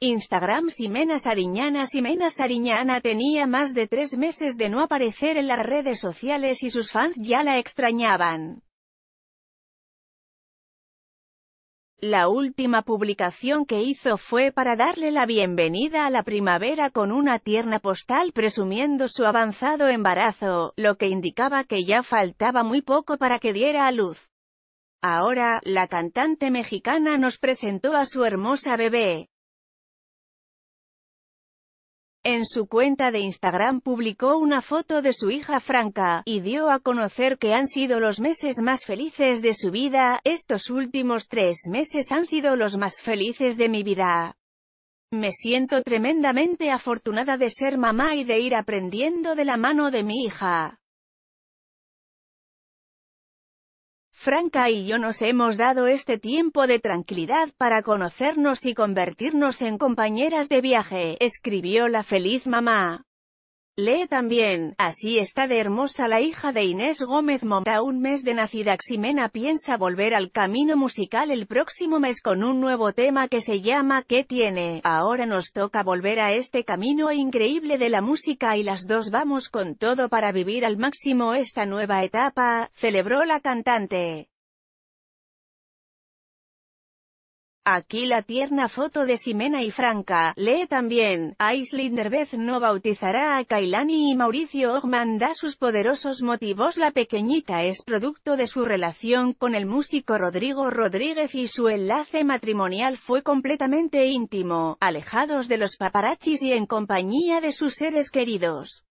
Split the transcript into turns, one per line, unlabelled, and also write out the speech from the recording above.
Instagram Ximena Sariñana Ximena Sariñana tenía más de tres meses de no aparecer en las redes sociales y sus fans ya la extrañaban. La última publicación que hizo fue para darle la bienvenida a la primavera con una tierna postal presumiendo su avanzado embarazo, lo que indicaba que ya faltaba muy poco para que diera a luz. Ahora, la cantante mexicana nos presentó a su hermosa bebé, en su cuenta de Instagram publicó una foto de su hija Franca, y dio a conocer que han sido los meses más felices de su vida, estos últimos tres meses han sido los más felices de mi vida. Me siento tremendamente afortunada de ser mamá y de ir aprendiendo de la mano de mi hija. Franca y yo nos hemos dado este tiempo de tranquilidad para conocernos y convertirnos en compañeras de viaje, escribió la feliz mamá. Lee también, así está de hermosa la hija de Inés Gómez Monta un mes de nacida Ximena piensa volver al camino musical el próximo mes con un nuevo tema que se llama ¿Qué tiene? Ahora nos toca volver a este camino increíble de la música y las dos vamos con todo para vivir al máximo esta nueva etapa, celebró la cantante. Aquí la tierna foto de Ximena y Franca, lee también, Aislinder Derbez no bautizará a Kailani y Mauricio Ogman da sus poderosos motivos La pequeñita es producto de su relación con el músico Rodrigo Rodríguez y su enlace matrimonial fue completamente íntimo, alejados de los paparachis y en compañía de sus seres queridos.